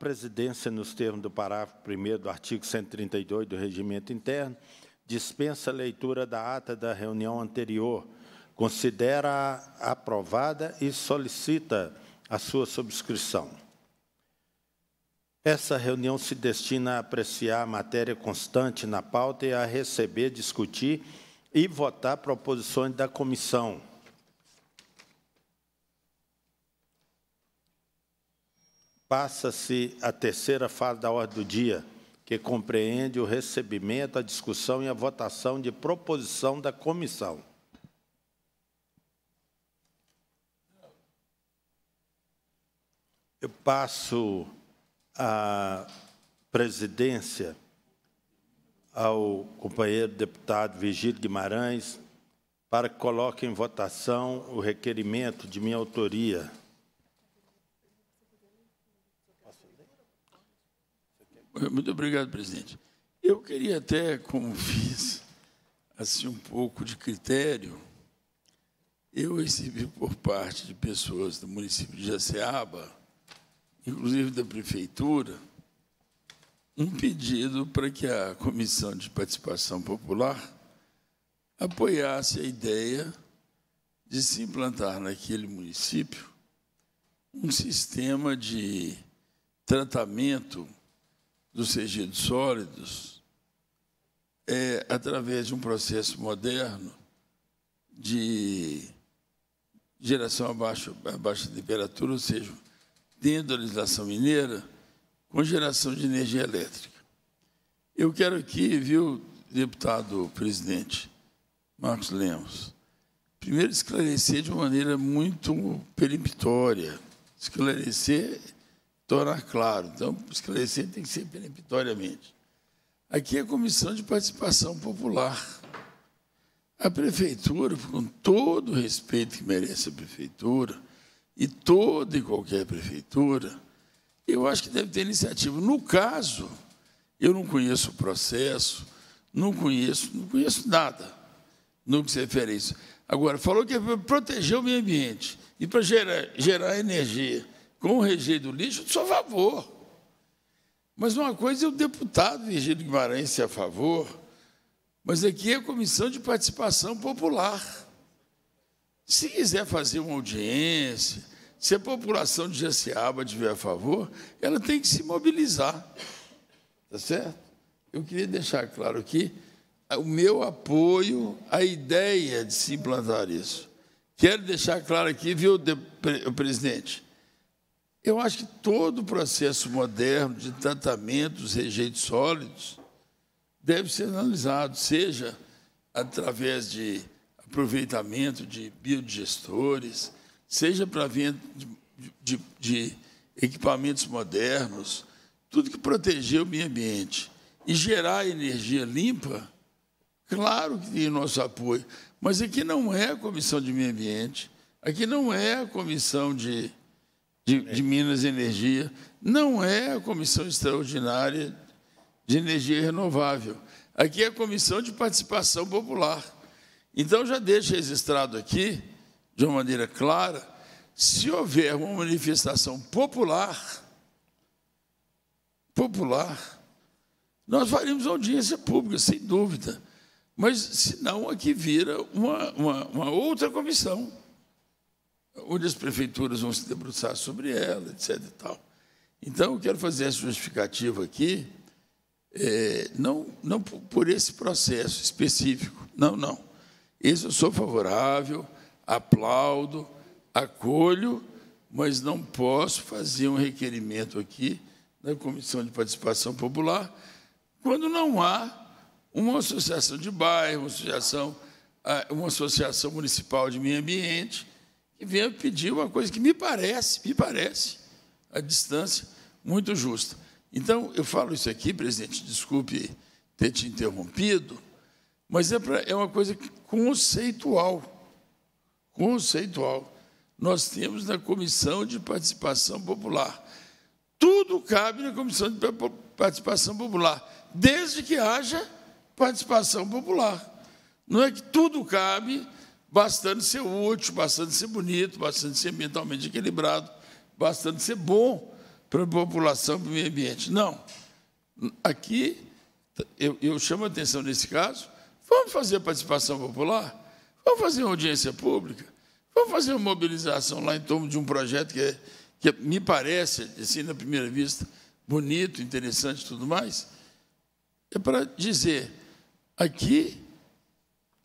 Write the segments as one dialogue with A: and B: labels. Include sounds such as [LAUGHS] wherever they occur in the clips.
A: presidência, nos termos do parágrafo 1 do artigo 132 do Regimento Interno, dispensa a leitura da ata da reunião anterior, considera aprovada e solicita a sua subscrição. Essa reunião se destina a apreciar a matéria constante na pauta e a receber, discutir e votar proposições da comissão passa-se a terceira fase da ordem do dia, que compreende o recebimento, a discussão e a votação de proposição da comissão. Eu passo a presidência ao companheiro deputado Virgílio Guimarães para que coloque em votação o requerimento de minha autoria
B: É, muito obrigado, presidente. Eu queria até, como [LAUGHS] fiz, assim, um pouco de critério, eu recebi por parte de pessoas do município de Jaceaba, inclusive da prefeitura, um pedido para que a Comissão de Participação Popular apoiasse a ideia de se implantar naquele município um sistema de tratamento dos tecidos sólidos é através de um processo moderno de geração a baixa, a baixa temperatura, ou seja, dentro da legislação mineira, com geração de energia elétrica. Eu quero aqui, viu, deputado presidente Marcos Lemos, primeiro esclarecer de uma maneira muito peremptória, esclarecer tornar claro. Então, esclarecer tem que ser peremptoriamente. Aqui é a Comissão de Participação Popular. A Prefeitura, com todo o respeito que merece a Prefeitura, e toda e qualquer Prefeitura, eu acho que deve ter iniciativa. No caso, eu não conheço o processo, não conheço, não conheço nada no que se refere a isso. Agora, falou que é para proteger o meio ambiente e para gerar, gerar energia com o rejeito do lixo, sou a favor. Mas uma coisa é o deputado Virgílio Guimarães ser a favor, mas aqui é a Comissão de Participação Popular. Se quiser fazer uma audiência, se a população de Jaciaba tiver a favor, ela tem que se mobilizar. Está certo? Eu queria deixar claro aqui o meu apoio à ideia de se implantar isso. Quero deixar claro aqui, viu, presidente? Eu acho que todo o processo moderno de tratamento dos rejeitos sólidos deve ser analisado, seja através de aproveitamento de biodigestores, seja para venda de, de, de equipamentos modernos, tudo que proteger o meio ambiente e gerar energia limpa, claro que tem nosso apoio. Mas aqui não é a Comissão de Meio Ambiente, aqui não é a Comissão de de, é. de Minas e Energia, não é a Comissão Extraordinária de Energia Renovável. Aqui é a Comissão de Participação Popular. Então, já deixo registrado aqui, de uma maneira clara, se houver uma manifestação popular, popular, nós faremos audiência pública, sem dúvida. Mas, senão, aqui vira uma, uma, uma outra comissão onde as prefeituras vão se debruçar sobre ela, etc. E tal. Então, eu quero fazer essa justificativa aqui, é, não, não por esse processo específico, não, não. Isso eu sou favorável, aplaudo, acolho, mas não posso fazer um requerimento aqui na Comissão de Participação Popular quando não há uma associação de bairro, uma associação, ah, uma associação municipal de meio ambiente, e venha pedir uma coisa que me parece, me parece, a distância muito justa. Então, eu falo isso aqui, presidente, desculpe ter te interrompido, mas é, pra, é uma coisa conceitual. Conceitual. Nós temos na Comissão de Participação Popular. Tudo cabe na Comissão de Participação Popular, desde que haja participação popular. Não é que tudo cabe, bastando ser útil, bastando ser bonito, bastando ser ambientalmente equilibrado, bastando ser bom para a população, para o meio ambiente. Não. Aqui, eu, eu chamo a atenção nesse caso, vamos fazer participação popular, vamos fazer uma audiência pública, vamos fazer uma mobilização lá em torno de um projeto que, é, que é, me parece, assim, na primeira vista, bonito, interessante e tudo mais. É para dizer, aqui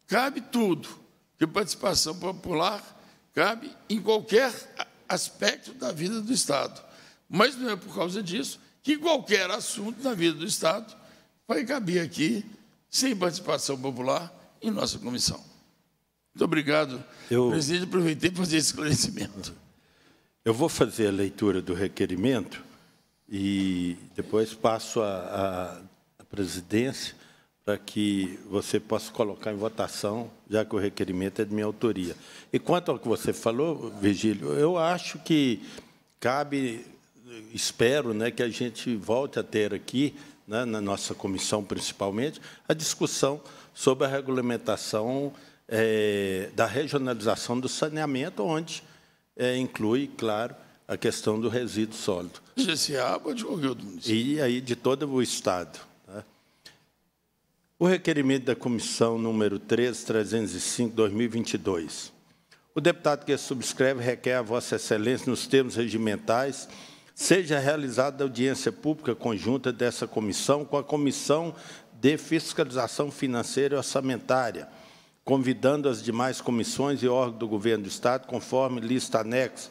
B: cabe tudo que participação popular cabe em qualquer aspecto da vida do Estado. Mas não é por causa disso que qualquer assunto da vida do Estado vai caber aqui sem participação popular em nossa comissão. Muito obrigado, eu, presidente. Aproveitei para fazer esse esclarecimento.
A: Eu vou fazer a leitura do requerimento e depois passo à presidência para que você possa colocar em votação, já que o requerimento é de minha autoria. E quanto ao que você falou, Virgílio, eu acho que cabe, espero né, que a gente volte a ter aqui, né, na nossa comissão principalmente, a discussão sobre a regulamentação é, da regionalização do saneamento, onde é, inclui, claro, a questão do resíduo sólido. GCA, Seaba ou de município? E aí de todo o Estado. O requerimento da comissão número 13305/2022. O deputado que subscreve requer a vossa excelência nos termos regimentais seja realizada audiência pública conjunta dessa comissão com a comissão de fiscalização financeira e orçamentária, convidando as demais comissões e órgãos do governo do estado, conforme lista anexa,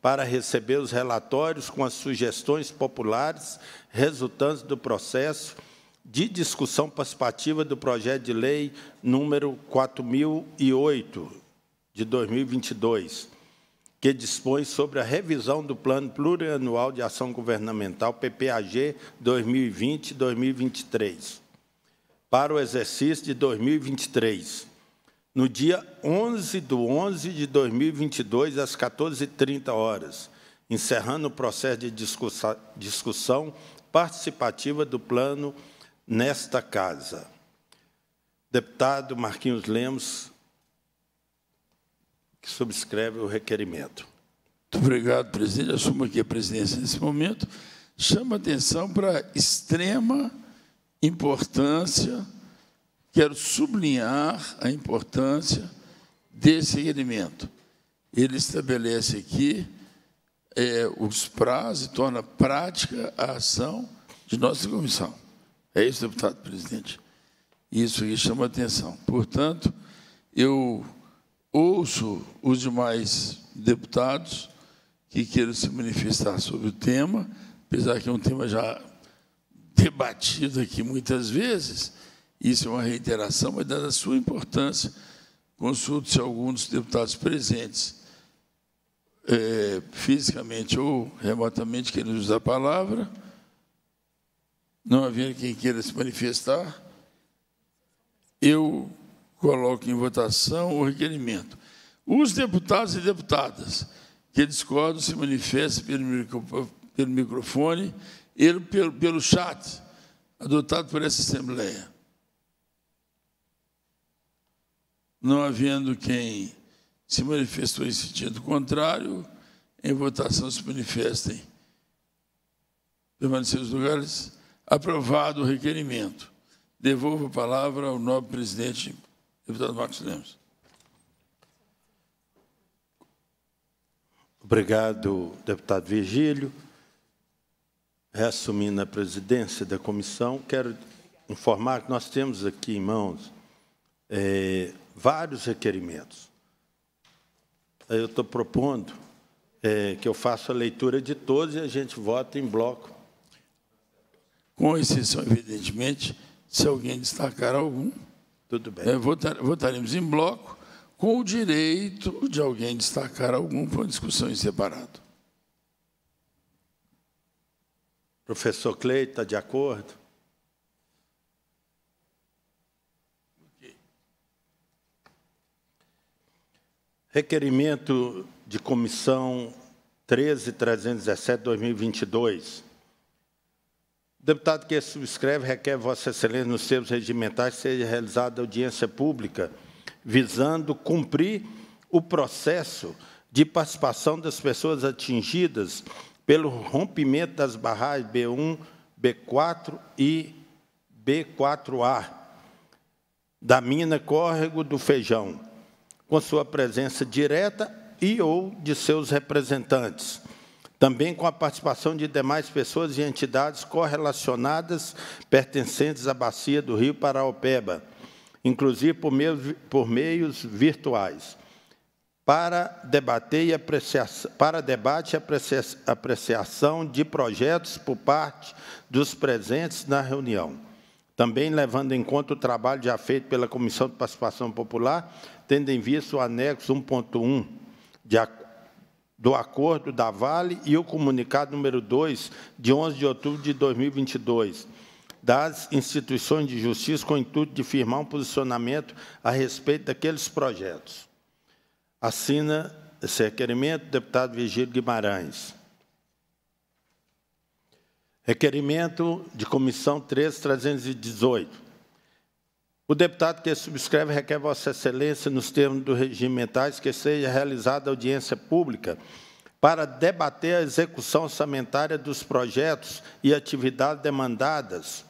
A: para receber os relatórios com as sugestões populares resultantes do processo de discussão participativa do projeto de lei número 4008 de 2022, que dispõe sobre a revisão do Plano Plurianual de Ação Governamental PPAG 2020-2023 para o exercício de 2023, no dia 11 de 11 de 2022, às 14h30, encerrando o processo de discussão participativa do Plano Plurianual nesta casa. Deputado Marquinhos Lemos, que subscreve o
B: requerimento. Muito obrigado, presidente. Assumo aqui a presidência nesse momento. Chama atenção para a extrema importância, quero sublinhar a importância desse requerimento. Ele estabelece aqui é, os prazos e torna prática a ação de nossa comissão. É isso, deputado presidente. Isso que chama atenção. Portanto, eu ouço os demais deputados que queiram se manifestar sobre o tema, apesar que é um tema já debatido aqui muitas vezes, isso é uma reiteração, mas dada a sua importância, consulto-se algum dos deputados presentes, é, fisicamente ou remotamente, que usar a palavra não havendo quem queira se manifestar, eu coloco em votação o requerimento. Os deputados e deputadas que discordam se manifestem pelo, pelo microfone e pelo, pelo chat adotado por essa Assembleia. Não havendo quem se manifestou em sentido contrário, em votação se manifestem. Permanecer os lugares. Aprovado o requerimento. Devolvo a palavra ao nobre presidente, deputado Marcos Lemos.
A: Obrigado, deputado Virgílio. Reassumindo a presidência da comissão, quero informar que nós temos aqui em mãos é, vários requerimentos. Eu estou propondo é, que eu faça a leitura de todos e a gente vote em bloco
B: com exceção, evidentemente, se alguém destacar algum. Tudo bem. É, né, votar, votaremos em bloco, com o direito de alguém destacar algum para uma discussão em separado.
A: Professor Cleito, está de acordo? Requerimento de comissão 13.317-2022, o deputado que subscreve requer Vossa Excelência nos termos regimentais seja realizada audiência pública visando cumprir o processo de participação das pessoas atingidas pelo rompimento das barragens B1, B4 e B4A da mina Córrego do Feijão, com sua presença direta e ou de seus representantes, também com a participação de demais pessoas e entidades correlacionadas pertencentes à bacia do Rio Paraopeba, inclusive por meios, por meios virtuais, para, debater e apreciação, para debate e apreciação de projetos por parte dos presentes na reunião. Também levando em conta o trabalho já feito pela Comissão de Participação Popular, tendo em vista o anexo 1.1, de acordo do acordo da Vale e o comunicado número 2, de 11 de outubro de 2022, das instituições de justiça com o intuito de firmar um posicionamento a respeito daqueles projetos. Assina esse requerimento, deputado Virgílio Guimarães. Requerimento de comissão 3318. O deputado que subscreve requer Vossa Excelência, nos termos dos regimentais, que seja realizada audiência pública para debater a execução orçamentária dos projetos e atividades demandadas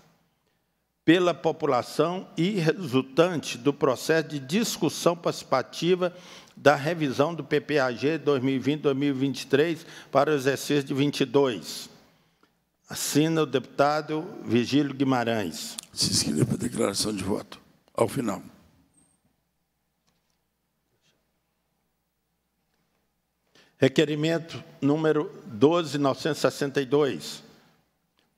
A: pela população e resultante do processo de discussão participativa da revisão do PPAG 2020-2023 para o exercício de 22. Assina o deputado Vigílio Guimarães. Se inscreva para a declaração de voto ao final. Requerimento número 12.962.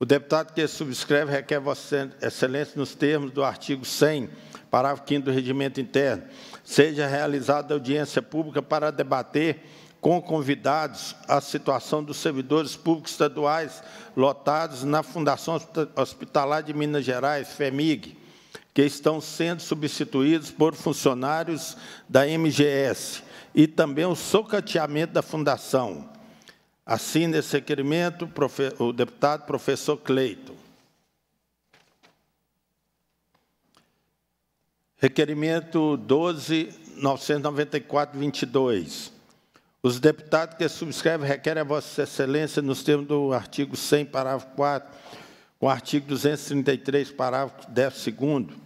A: O deputado que subscreve requer Vossa Excelência nos termos do artigo 100, parágrafo 5 do Regimento Interno, seja realizada audiência pública para debater com convidados a situação dos servidores públicos estaduais lotados na Fundação Hospitalar de Minas Gerais, FEMIG, que estão sendo substituídos por funcionários da MGS e também o socateamento da fundação. Assina esse requerimento o deputado professor Cleito. Requerimento 12.994.22. Os deputados que subscrevem requerem a Vossa Excelência, nos termos do artigo 100, parágrafo 4, com o artigo 233, parágrafo 10, segundo,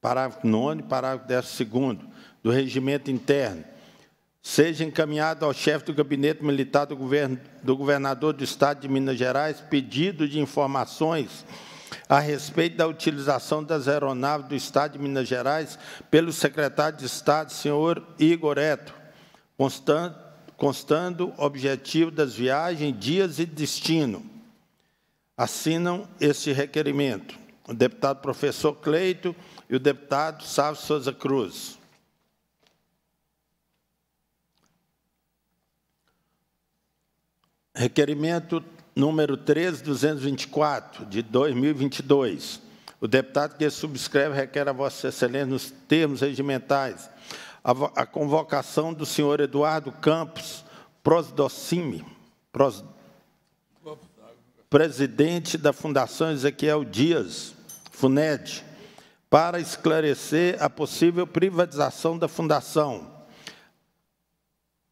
A: parágrafo 9 parágrafo 12 do regimento interno, seja encaminhado ao chefe do gabinete militar do, governo, do governador do Estado de Minas Gerais pedido de informações a respeito da utilização das aeronaves do Estado de Minas Gerais pelo secretário de Estado, senhor Igor Eto, constando, constando objetivo das viagens, dias e destino. Assinam este requerimento. O deputado professor Cleito, e o deputado Sávio Souza Cruz. Requerimento número 13224, de 2022. O deputado que subscreve requer a Vossa Excelência, nos termos regimentais, a, a convocação do senhor Eduardo Campos Prosdocime, pros, presidente da Fundação Ezequiel Dias, FUNED, para esclarecer a possível privatização da fundação.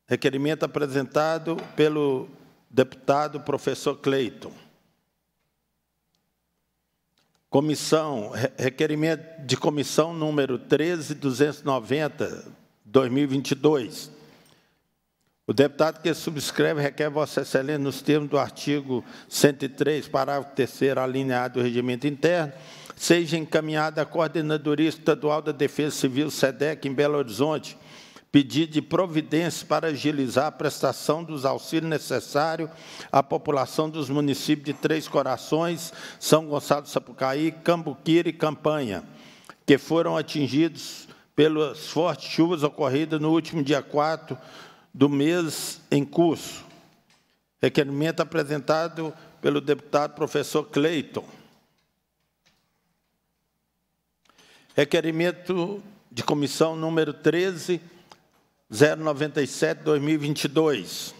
A: Requerimento apresentado pelo deputado professor Cleiton. Comissão, requerimento de comissão número 13290, 2022. O deputado que subscreve requer Vossa Excelência, nos termos do artigo 103, parágrafo 3 alineado do regimento interno, seja encaminhada à Coordenadoria Estadual da Defesa Civil, SEDEC, em Belo Horizonte, pedido de providência para agilizar a prestação dos auxílios necessários à população dos municípios de Três Corações, São Gonçalo do Sapucaí, Cambuquira e Campanha, que foram atingidos pelas fortes chuvas ocorridas no último dia 4 do mês em curso. Requerimento apresentado pelo deputado professor Cleiton. Requerimento de comissão número 13, 097, 2022.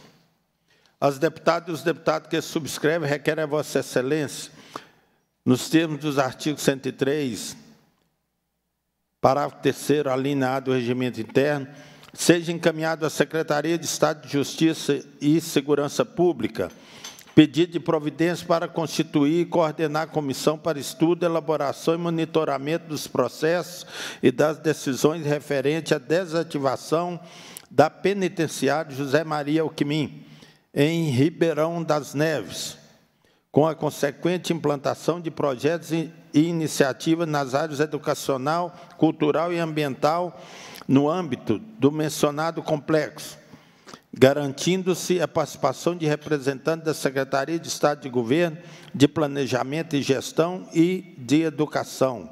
A: As deputadas e os deputados que subscrevem requerem a Vossa Excelência, nos termos dos artigos 103, parágrafo 3 alinhado do Regimento Interno, seja encaminhado à Secretaria de Estado de Justiça e Segurança Pública, pedido de providência para constituir e coordenar comissão para estudo, elaboração e monitoramento dos processos e das decisões referentes à desativação da penitenciária José Maria Alquimim, em Ribeirão das Neves, com a consequente implantação de projetos e iniciativas nas áreas educacional, cultural e ambiental no âmbito do mencionado complexo garantindo-se a participação de representantes da Secretaria de Estado de Governo, de Planejamento e Gestão e de Educação,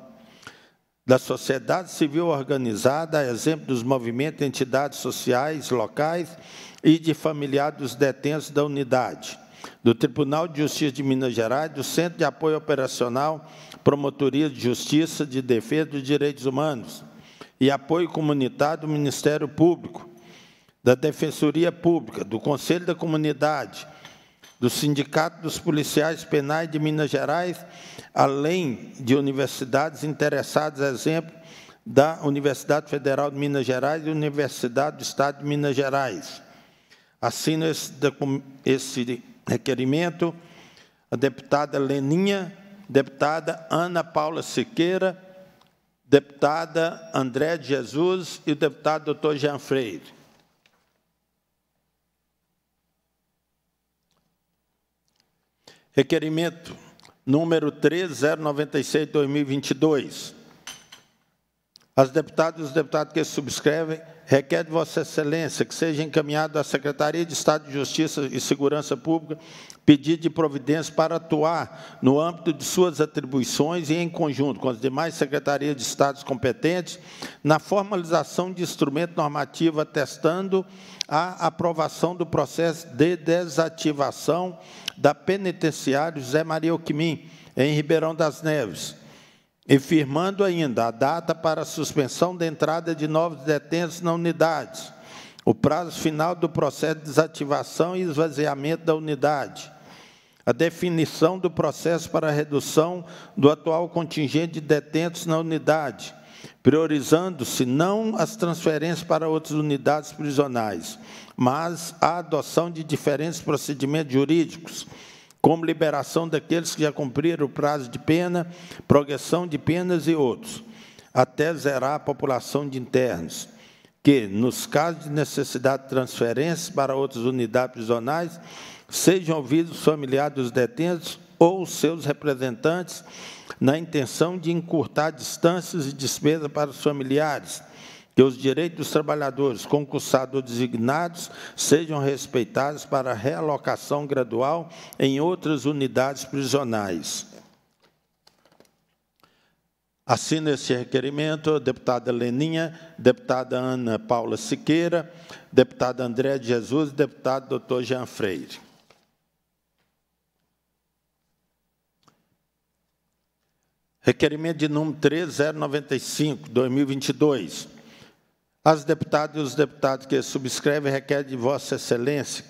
A: da sociedade civil organizada, a exemplo dos movimentos, entidades sociais locais e de familiares dos detentos da unidade, do Tribunal de Justiça de Minas Gerais, do Centro de Apoio Operacional, Promotoria de Justiça de Defesa dos Direitos Humanos e Apoio Comunitário do Ministério Público, da Defensoria Pública, do Conselho da Comunidade, do Sindicato dos Policiais Penais de Minas Gerais, além de universidades interessadas, exemplo, da Universidade Federal de Minas Gerais e Universidade do Estado de Minas Gerais. Assino esse, esse requerimento a deputada Leninha, deputada Ana Paula Siqueira, deputada André de Jesus e o deputado doutor Jean Freire. Requerimento número 3096 2022. As deputadas e os deputados que subscrevem requer de Vossa Excelência que seja encaminhado à Secretaria de Estado de Justiça e Segurança Pública pedido de providência para atuar no âmbito de suas atribuições e em conjunto com as demais secretarias de Estados competentes na formalização de instrumento normativo atestando a aprovação do processo de desativação da Penitenciária José Maria Alquimim, em Ribeirão das Neves, e firmando ainda a data para a suspensão da entrada de novos detentos na unidade, o prazo final do processo de desativação e esvaziamento da unidade, a definição do processo para a redução do atual contingente de detentos na unidade, priorizando-se não as transferências para outras unidades prisionais, mas a adoção de diferentes procedimentos jurídicos, como liberação daqueles que já cumpriram o prazo de pena, progressão de penas e outros, até zerar a população de internos, que, nos casos de necessidade de transferência para outras unidades prisionais, sejam ouvidos os familiares dos detentos ou seus representantes, na intenção de encurtar distâncias e despesa para os familiares, que os direitos dos trabalhadores concursados ou designados sejam respeitados para realocação gradual em outras unidades prisionais. Assina este requerimento a deputada Leninha, deputada Ana Paula Siqueira, deputada André de Jesus e deputado doutor Jean Freire. Requerimento de número 3095, 2022 as deputadas e os deputados que subscrevem requerem de Vossa Excelência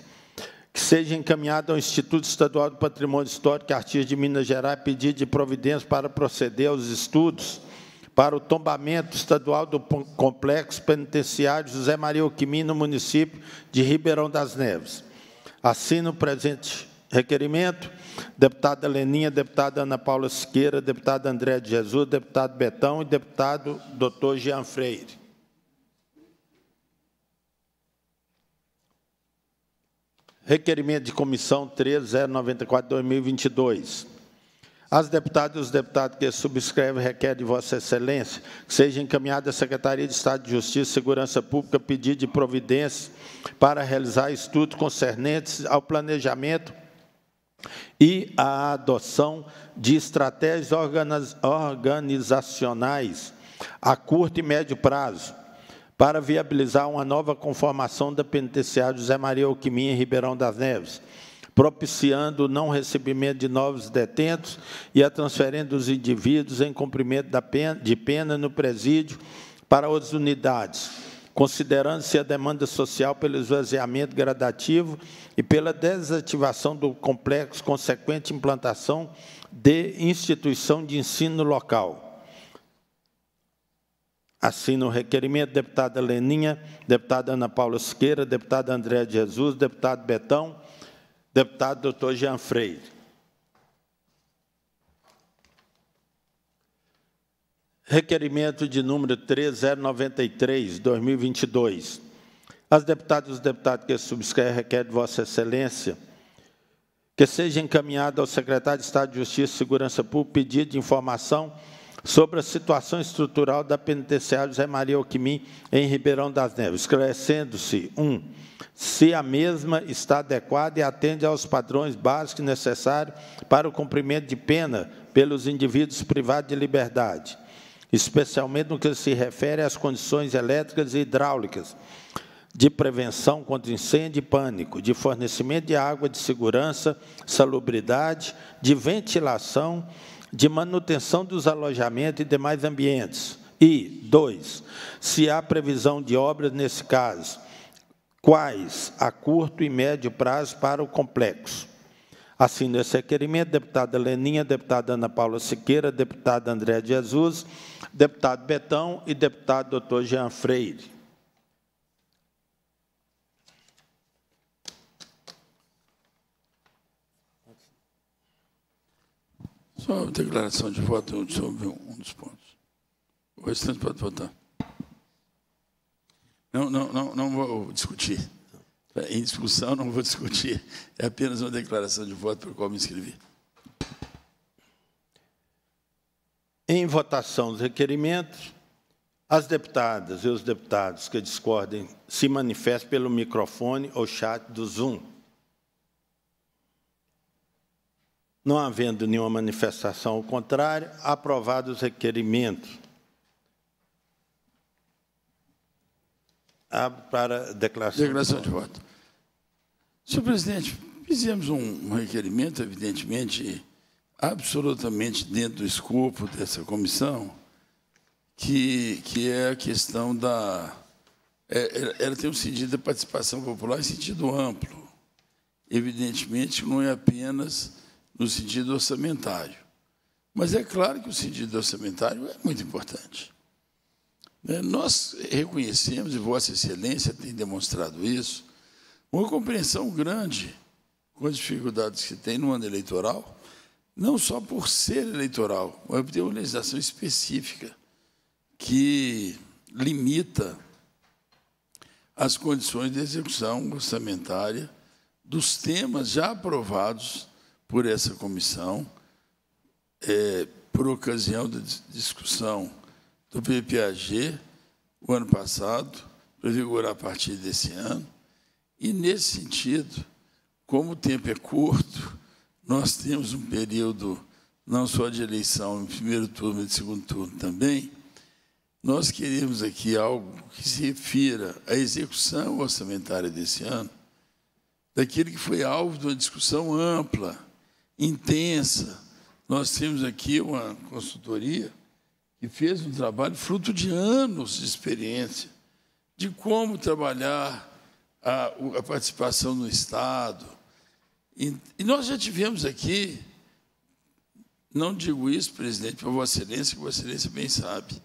A: que seja encaminhado ao Instituto Estadual do Patrimônio Histórico e Artístico de Minas Gerais pedido de providência para proceder aos estudos para o tombamento estadual do Complexo Penitenciário José Maria Oquimim, no município de Ribeirão das Neves. Assino o presente requerimento, deputada Leninha, deputada Ana Paula Siqueira, deputada André de Jesus, deputado Betão e deputado doutor Jean Freire. Requerimento de comissão 13094-2022. As deputadas e os deputados que subscrevem requerem de Vossa Excelência que seja encaminhada à Secretaria de Estado de Justiça e Segurança Pública pedido de providência para realizar estudos concernentes ao planejamento e à adoção de estratégias organizacionais a curto e médio prazo para viabilizar uma nova conformação da penitenciária José Maria Alquimia em Ribeirão das Neves, propiciando o não recebimento de novos detentos e a transferência dos indivíduos em cumprimento de pena no presídio para outras unidades, considerando-se a demanda social pelo esvaziamento gradativo e pela desativação do complexo consequente implantação de instituição de ensino local. Assina o requerimento, deputada Leninha, deputada Ana Paula Siqueira, deputada André de Jesus, deputado Betão, deputado doutor Jean Freire. Requerimento de número 3093, 2022. As deputadas e os deputados que subscrevem requerem de Vossa Excelência que seja encaminhado ao secretário de Estado de Justiça e Segurança Pública pedido de informação sobre a situação estrutural da penitenciária José Maria Alquimim em Ribeirão das Neves, esclarecendo-se, um, se a mesma está adequada e atende aos padrões básicos necessários para o cumprimento de pena pelos indivíduos privados de liberdade, especialmente no que se refere às condições elétricas e hidráulicas, de prevenção contra incêndio e pânico, de fornecimento de água de segurança, salubridade, de ventilação de manutenção dos alojamentos e demais ambientes. E, dois, se há previsão de obras nesse caso, quais a curto e médio prazo para o complexo. Assino esse requerimento, deputada Leninha, deputada Ana Paula Siqueira, deputada André de Jesus, deputado Betão e deputado doutor Jean Freire.
B: Só uma declaração de voto sobre um dos pontos. O restante pode votar. Não, não, não, não vou discutir. É, em discussão, não vou discutir. É apenas uma declaração de voto para a qual me inscrevi. Em votação dos requerimentos,
A: as deputadas e os deputados que discordem se manifestem pelo microfone ou chat do Zoom. Não havendo nenhuma manifestação ao contrário, aprovados os requerimentos.
B: Abro para declaração, declaração de voto. Senhor presidente, fizemos um requerimento, evidentemente, absolutamente dentro do escopo dessa comissão, que, que é a questão da. É, ela, ela tem um sentido da participação popular em sentido amplo. Evidentemente, não é apenas no sentido orçamentário. Mas é claro que o sentido orçamentário é muito importante. Né? Nós reconhecemos, e Vossa Excelência tem demonstrado isso, uma compreensão grande com as dificuldades que tem no ano eleitoral, não só por ser eleitoral, mas por ter uma legislação específica que limita as condições de execução orçamentária dos temas já aprovados por essa comissão, é, por ocasião da discussão do PPAG o ano passado, para vigorar a partir desse ano. E, nesse sentido, como o tempo é curto, nós temos um período não só de eleição em primeiro turno e de segundo turno também, nós queremos aqui algo que se refira à execução orçamentária desse ano, daquilo que foi alvo de uma discussão ampla intensa. Nós temos aqui uma consultoria que fez um trabalho fruto de anos de experiência de como trabalhar a, a participação no Estado. E, e nós já tivemos aqui, não digo isso, presidente, para Vossa Excelência, que Vossa Excelência bem sabe,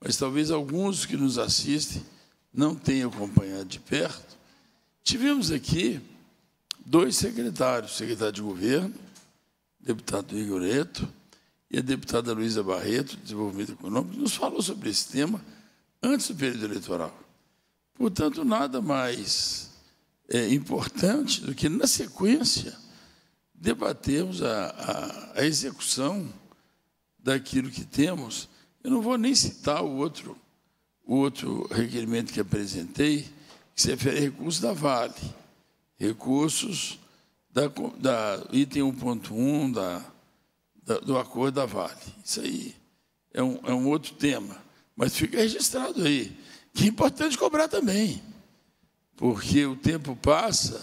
B: mas talvez alguns que nos assistem não tenham acompanhado de perto. Tivemos aqui dois secretários, secretário de governo deputado Igor Eto e a deputada Luísa Barreto, de Desenvolvimento Econômico, nos falou sobre esse tema antes do período eleitoral. Portanto, nada mais é, importante do que, na sequência, debatermos a, a, a execução daquilo que temos. Eu não vou nem citar o outro, o outro requerimento que apresentei, que se refere a recursos da Vale, recursos da, da item 1.1 da, da, do acordo da Vale. Isso aí é um, é um outro tema. Mas fica registrado aí. Que é importante cobrar também, porque o tempo passa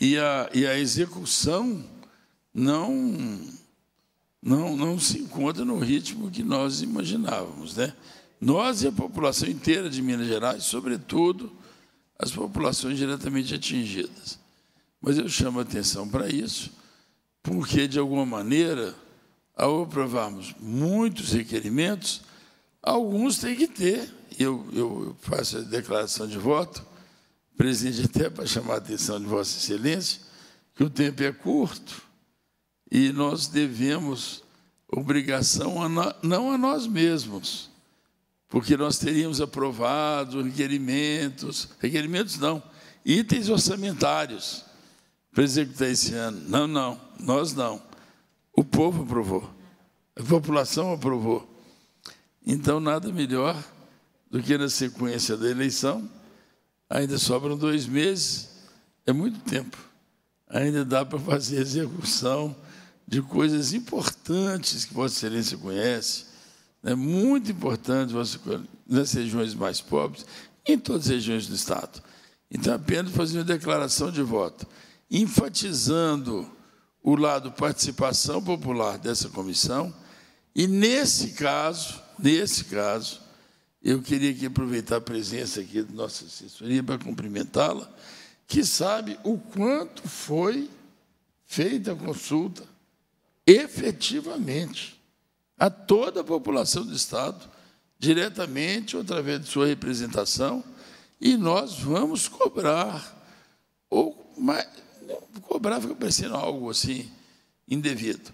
B: e a, e a execução não, não, não se encontra no ritmo que nós imaginávamos. Né? Nós e a população inteira de Minas Gerais, sobretudo as populações diretamente atingidas. Mas eu chamo a atenção para isso, porque, de alguma maneira, ao aprovarmos muitos requerimentos, alguns têm que ter, eu, eu faço a declaração de voto, presidente, até para chamar a atenção de Vossa Excelência, que o tempo é curto e nós devemos obrigação a no, não a nós mesmos, porque nós teríamos aprovado requerimentos, requerimentos não, itens orçamentários presbiteriano. Não, não, nós não. O povo aprovou. A população aprovou. Então, nada melhor do que na sequência da eleição. Ainda sobram dois meses, é muito tempo. Ainda dá para fazer execução de coisas importantes que Vossa Excelência conhece. É muito importante nas regiões mais pobres, em todas as regiões do Estado. Então, é apenas fazer uma declaração de voto enfatizando o lado participação popular dessa comissão. E nesse caso, nesse caso, eu queria que aproveitar a presença aqui da nossa assessoria para cumprimentá-la, que sabe o quanto foi feita a consulta efetivamente a toda a população do Estado, diretamente ou através de sua representação, e nós vamos cobrar ou mais, cobrar fica parecendo algo assim, indevido.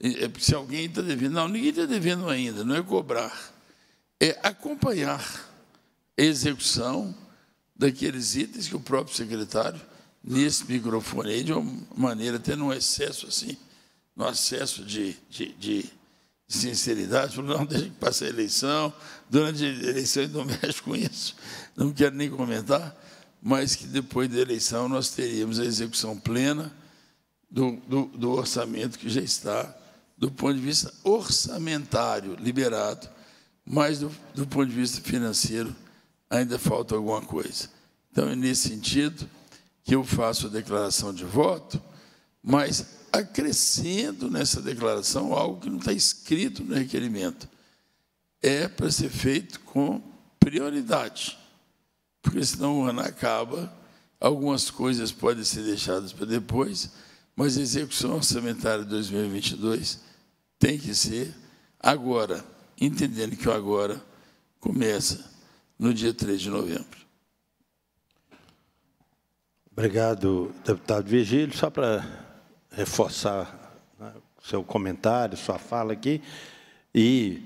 B: É, se alguém está devendo. Não, ninguém está devendo ainda, não é cobrar. É acompanhar a execução daqueles itens que o próprio secretário, nesse microfone aí, de uma maneira, tendo um excesso assim, no acesso de, de, de sinceridade, falou, não, deixa que passe a eleição, durante a eleição eu não [LAUGHS] mexo com isso, não quero nem comentar mas que depois da eleição nós teríamos a execução plena do, do, do orçamento que já está, do ponto de vista orçamentário, liberado, mas do, do ponto de vista financeiro ainda falta alguma coisa. Então, é nesse sentido que eu faço a declaração de voto, mas acrescendo nessa declaração algo que não está escrito no requerimento. É para ser feito com prioridade porque senão o ano acaba, algumas coisas podem ser deixadas para depois, mas a execução orçamentária de 2022 tem que ser agora, entendendo que o agora começa no dia 3 de novembro.
A: Obrigado, deputado Virgílio. Só para reforçar né, seu comentário, sua fala aqui, e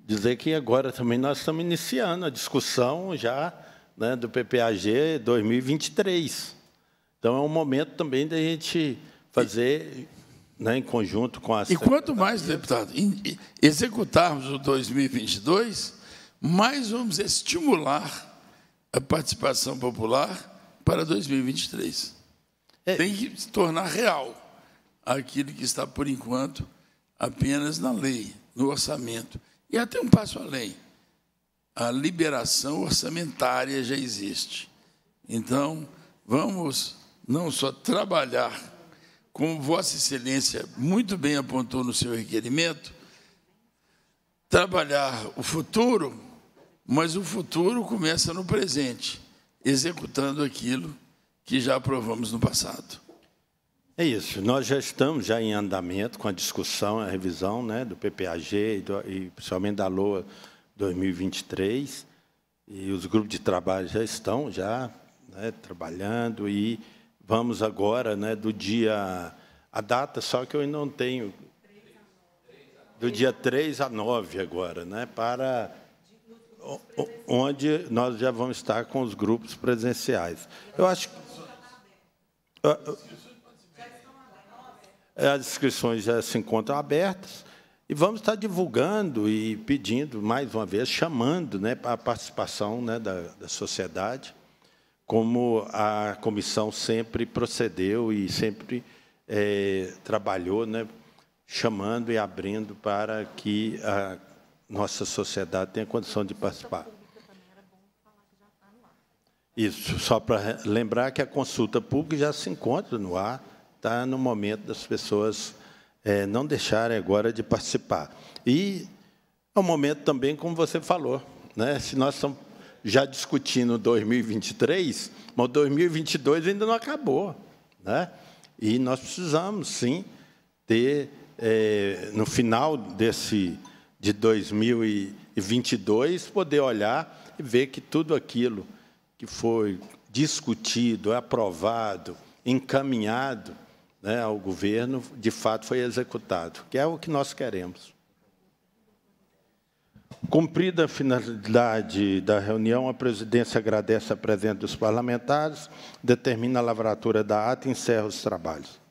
A: dizer que agora também nós estamos iniciando a discussão já né, do PPAG 2023.
B: Então, é um momento também da gente fazer né, em conjunto com a. E quanto mais, deputado, executarmos o 2022, mais vamos estimular a participação popular para 2023. É. Tem que se tornar real aquilo que está, por enquanto, apenas na lei, no orçamento. E até um passo além a liberação orçamentária já existe. Então, vamos não só trabalhar, como Vossa Excelência muito bem apontou no seu requerimento, trabalhar o futuro, mas o futuro começa no presente, executando aquilo que já aprovamos no passado.
A: É isso. Nós já estamos já em andamento com a discussão, a revisão né, do PPAG e, do, e principalmente da LOA 2023 e os grupos de trabalho já estão já né, trabalhando e vamos agora né, do dia a data só que eu ainda não tenho do dia 3 a 9 agora né, para onde nós já vamos estar com os grupos presenciais eu acho que as inscrições já se encontram abertas e vamos estar divulgando e pedindo, mais uma vez, chamando né, a participação né, da, da sociedade, como a comissão sempre procedeu e sempre é, trabalhou, né, chamando e abrindo para que a nossa sociedade tenha condição de participar. Isso, só para lembrar que a consulta pública já se encontra no ar, está no momento das pessoas é, não deixarem agora de participar. E é um momento também, como você falou, né? se nós estamos já discutindo 2023, mas 2022 ainda não acabou. Né? E nós precisamos, sim, ter, é, no final desse de 2022, poder olhar e ver que tudo aquilo que foi discutido, aprovado, encaminhado, né, ao governo, de fato foi executado, que é o que nós queremos. Cumprida a finalidade da reunião, a presidência agradece a presença dos parlamentares, determina a lavratura da ata e encerra os trabalhos.